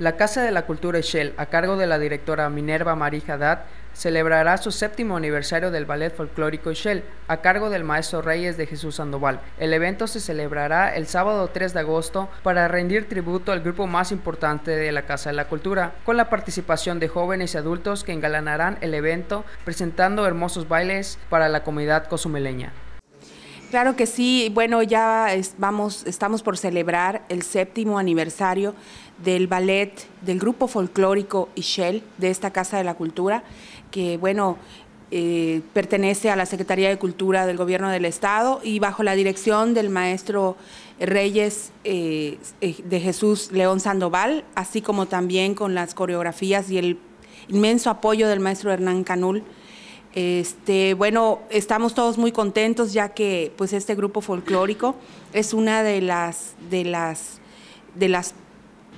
La Casa de la Cultura Shell, a cargo de la directora Minerva Marí Haddad, celebrará su séptimo aniversario del Ballet Folclórico Shell, a cargo del maestro Reyes de Jesús Sandoval. El evento se celebrará el sábado 3 de agosto para rendir tributo al grupo más importante de la Casa de la Cultura, con la participación de jóvenes y adultos que engalanarán el evento presentando hermosos bailes para la comunidad cozumeleña. Claro que sí, bueno, ya vamos, estamos por celebrar el séptimo aniversario del ballet del grupo folclórico Ishel de esta Casa de la Cultura, que bueno, eh, pertenece a la Secretaría de Cultura del Gobierno del Estado y bajo la dirección del maestro Reyes eh, eh, de Jesús León Sandoval, así como también con las coreografías y el inmenso apoyo del maestro Hernán Canul este, bueno, estamos todos muy contentos ya que pues este grupo folclórico es una de las de las de las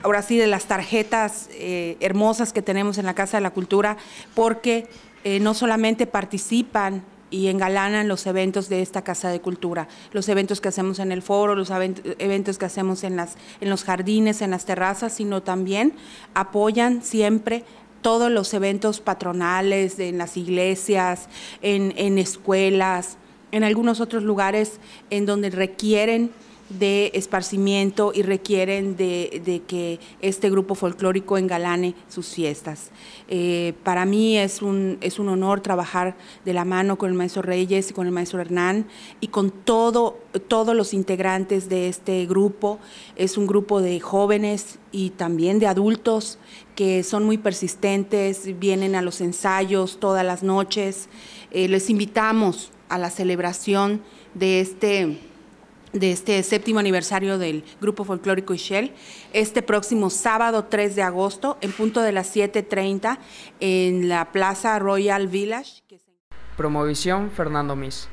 ahora sí de las tarjetas eh, hermosas que tenemos en la Casa de la Cultura porque eh, no solamente participan y engalanan los eventos de esta Casa de Cultura, los eventos que hacemos en el foro, los eventos que hacemos en, las, en los jardines, en las terrazas, sino también apoyan siempre todos los eventos patronales en las iglesias, en, en escuelas, en algunos otros lugares en donde requieren de esparcimiento y requieren de, que este grupo folclórico engalane sus fiestas. Eh, para mí es un, es un honor trabajar de la mano con el maestro Reyes y con el maestro Hernán y con todo, todos los integrantes de este grupo. Es un grupo de jóvenes y también de adultos que son muy persistentes, vienen a los ensayos todas las noches. Eh, les invitamos a la celebración de este de este séptimo aniversario del Grupo Folclórico Ishel, este próximo sábado 3 de agosto, en punto de las 7.30, en la Plaza Royal Village. Promovición Fernando Mis.